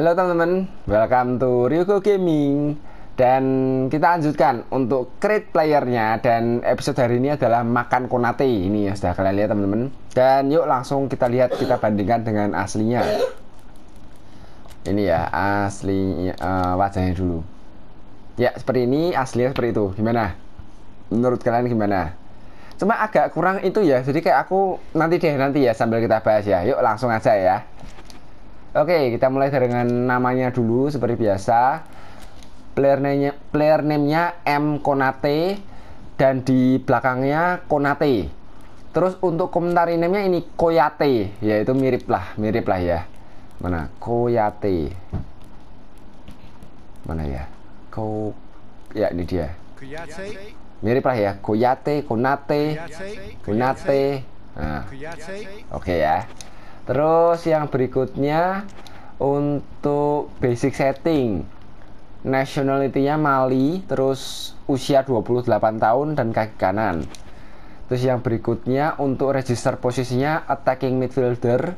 halo teman-teman, welcome to Ryoko Gaming Dan kita lanjutkan untuk create playernya Dan episode hari ini adalah makan konate Ini ya sudah kalian lihat teman-teman Dan yuk langsung kita lihat, kita bandingkan dengan aslinya Ini ya, asli uh, eh, wajahnya dulu Ya seperti ini, aslinya seperti itu Gimana? Menurut kalian gimana? Cuma agak kurang itu ya, jadi kayak aku nanti deh nanti ya sambil kita bahas ya Yuk langsung aja ya Oke, kita mulai dengan namanya dulu seperti biasa. Player name-nya player name-nya M Konate dan di belakangnya Konate. Terus untuk komentar name-nya ini Koyate, yaitu mirip lah, mirip lah ya. Mana Koyate? Mana ya? Ko ya ini dia. Koyate. Mirip lah ya, Koyate, Konate, Konate. Nah. Oke okay ya. Terus yang berikutnya untuk basic setting. Nationality-nya Mali, terus usia 28 tahun dan kaki kanan. Terus yang berikutnya untuk register posisinya attacking midfielder.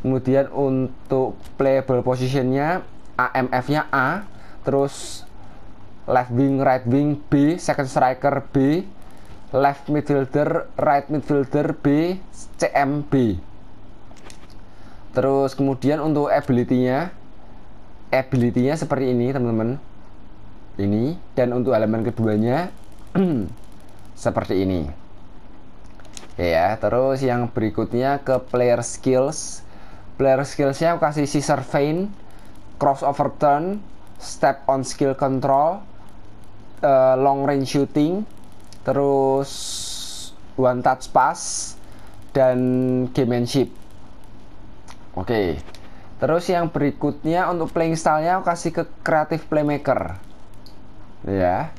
Kemudian untuk playable positionnya AMF-nya A, terus left wing, right wing B, second striker B, left midfielder, right midfielder B, CMB terus kemudian untuk ability-nya ability-nya seperti ini teman-teman ini dan untuk halaman keduanya seperti ini ya terus yang berikutnya ke player skills player skillsnya aku kasih scissor vein crossover turn step on skill control uh, long range shooting terus one touch pass dan gamemanship Oke. Terus yang berikutnya untuk playing stylenya aku kasih ke kreatif playmaker. Ya.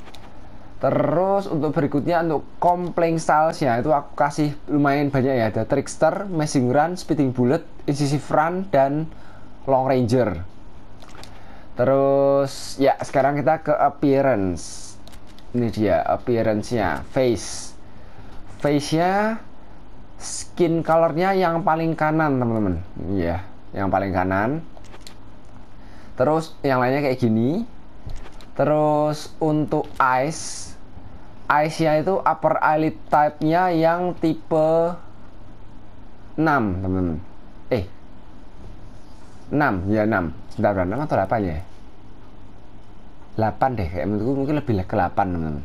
Terus untuk berikutnya untuk com playing styles ya itu aku kasih lumayan banyak ya. Ada trickster, messing run, speeding bullet, incisive run dan long ranger. Terus ya sekarang kita ke appearance. Ini dia appearance-nya, face. Face-nya skin colornya yang paling kanan teman-teman iya yeah, yang paling kanan terus yang lainnya kayak gini terus untuk eyes nya itu upper eyelid type-nya yang tipe 6 teman-teman eh 6 ya 6 sebentar berapa 6 atau 8 ya 8 deh kayak menurutku mungkin lebih ke 8 teman-teman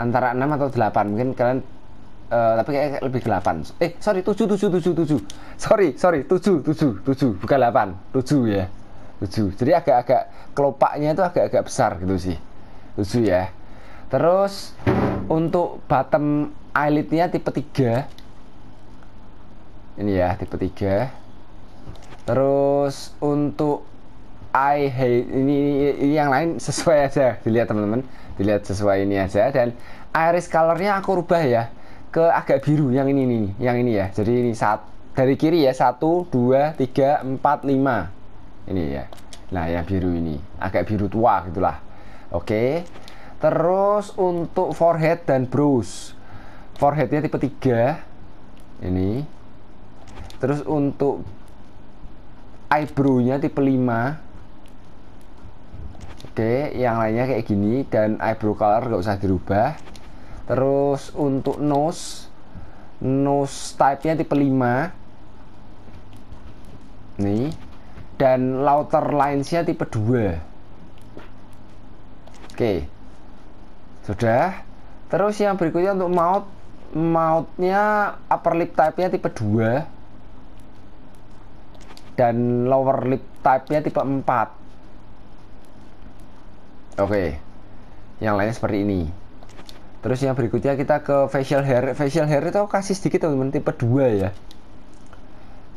antara 6 atau 8 mungkin kalian Uh, tapi kayak lebih ke 8 eh sorry 7 7 7 7 sorry sorry 7 7 7 bukan 8 7 ya 7 jadi agak-agak kelopaknya itu agak-agak besar gitu sih 7 ya terus untuk bottom eyelidnya tipe 3 ini ya tipe 3 terus untuk I hate ini, ini, ini yang lain sesuai aja dilihat teman-teman dilihat sesuai ini aja dan iris colornya aku rubah ya ke agak biru yang ini nih, yang ini ya. Jadi ini saat dari kiri ya satu dua tiga empat lima Ini ya. Nah, yang biru ini agak biru tua gitulah. Oke. Terus untuk forehead dan brows. Foreheadnya tipe tiga Ini. Terus untuk eyebrow-nya tipe lima Oke, yang lainnya kayak gini dan eyebrow color nggak usah dirubah terus untuk nose nose type-nya tipe 5 nih dan louter lines-nya tipe 2 oke sudah terus yang berikutnya untuk mouth mouthnya upper lip type-nya tipe 2 dan lower lip type-nya tipe 4 oke yang lainnya seperti ini terus yang berikutnya kita ke facial hair facial hair itu aku kasih sedikit teman-teman tipe 2 ya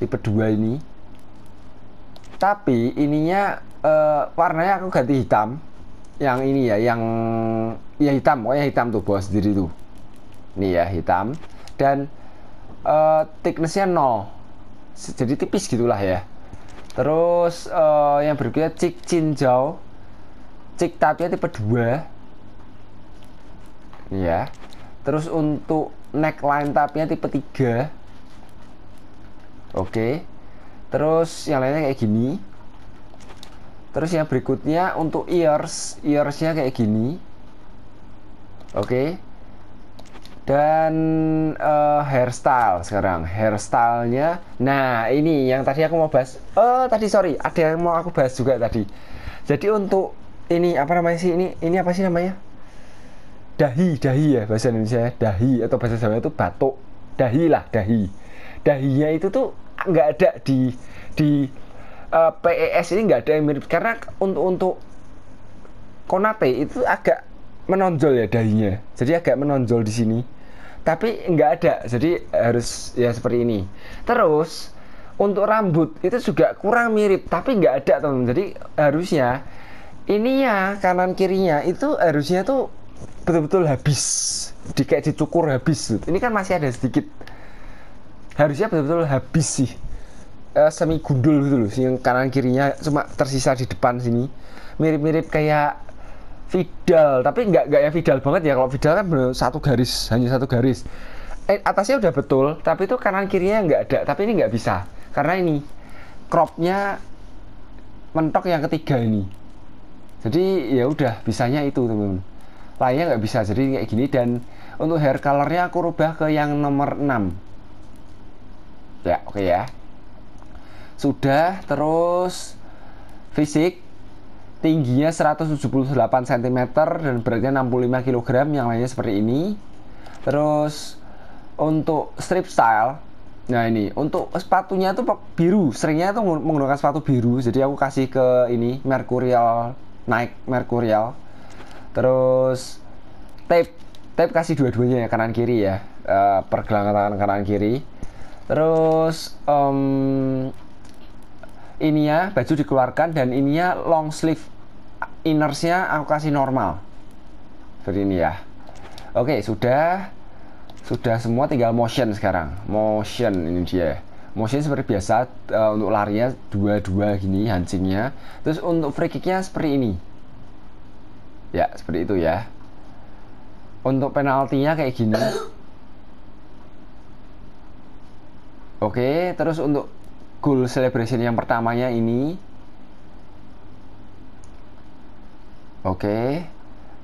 tipe 2 ini tapi ininya uh, warnanya aku ganti hitam yang ini ya yang ya hitam ya hitam tuh bawah sendiri tuh ini ya hitam dan uh, thicknessnya nol, jadi tipis gitulah ya terus uh, yang berikutnya cik cinjau cik tapi tipe 2 ya terus untuk neckline tapnya tipe 3 oke terus yang lainnya kayak gini terus yang berikutnya untuk ears earsnya kayak gini oke dan uh, hairstyle sekarang hairstylenya nah ini yang tadi aku mau bahas oh tadi sorry ada yang mau aku bahas juga tadi jadi untuk ini apa namanya sih ini ini apa sih namanya dahi dahi ya bahasa Indonesia ya. dahi atau bahasa Jawa itu batuk dahi lah dahi dahinya itu tuh nggak ada di di uh, eh, PES ini nggak ada yang mirip karena untuk untuk Konate itu agak menonjol ya dahinya jadi agak menonjol di sini tapi nggak ada jadi harus ya seperti ini terus untuk rambut itu juga kurang mirip tapi nggak ada teman jadi harusnya ini ya kanan kirinya itu harusnya tuh betul-betul habis di kayak dicukur habis gitu. ini kan masih ada sedikit harusnya betul-betul habis sih e, semi gundul gitu loh yang kanan kirinya cuma tersisa di depan sini mirip-mirip kayak vidal, tapi nggak nggak ya vidal banget ya kalau vidal kan benar satu garis hanya satu garis eh, atasnya udah betul tapi itu kanan kirinya nggak ada tapi ini nggak bisa karena ini cropnya mentok yang ketiga ini jadi ya udah bisanya itu teman-teman lainnya nggak bisa jadi kayak gini dan untuk hair colornya aku rubah ke yang nomor 6 ya oke okay ya sudah terus fisik tingginya 178 cm dan beratnya 65 kg yang lainnya seperti ini terus untuk strip style nah ini untuk sepatunya itu biru seringnya itu menggunakan sepatu biru jadi aku kasih ke ini mercurial Nike mercurial terus tape tape kasih dua-duanya ya kanan kiri ya uh, pergelangan tangan kanan kiri terus um, ya baju dikeluarkan dan ini ya long sleeve innersnya aku kasih normal seperti ini ya oke sudah sudah semua tinggal motion sekarang motion ini dia motion seperti biasa uh, untuk larinya dua-dua gini hancingnya terus untuk free kicknya seperti ini ya seperti itu ya untuk penaltinya kayak gini oke terus untuk goal celebration yang pertamanya ini oke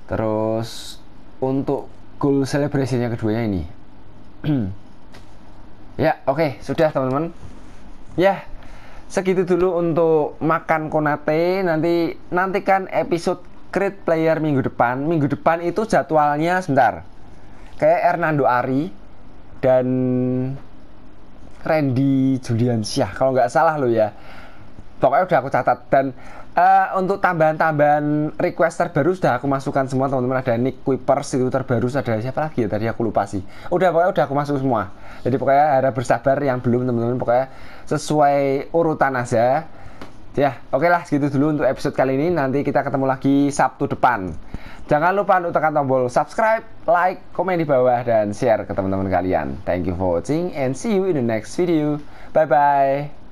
terus untuk goal celebration yang keduanya ini ya oke sudah teman-teman ya segitu dulu untuk makan konate nanti nantikan episode Create Player minggu depan. Minggu depan itu jadwalnya sebentar. Kayak Hernando Ari dan Randy Julian kalau nggak salah lo ya. Pokoknya udah aku catat dan uh, untuk tambahan-tambahan request terbaru sudah aku masukkan semua teman-teman ada Nick Kuipers itu terbaru ada siapa lagi ya tadi aku lupa sih. Udah pokoknya udah aku masuk semua. Jadi pokoknya ada bersabar yang belum teman-teman pokoknya sesuai urutan aja ya oke lah segitu dulu untuk episode kali ini nanti kita ketemu lagi Sabtu depan jangan lupa untuk tekan tombol subscribe like komen di bawah dan share ke teman-teman kalian thank you for watching and see you in the next video bye bye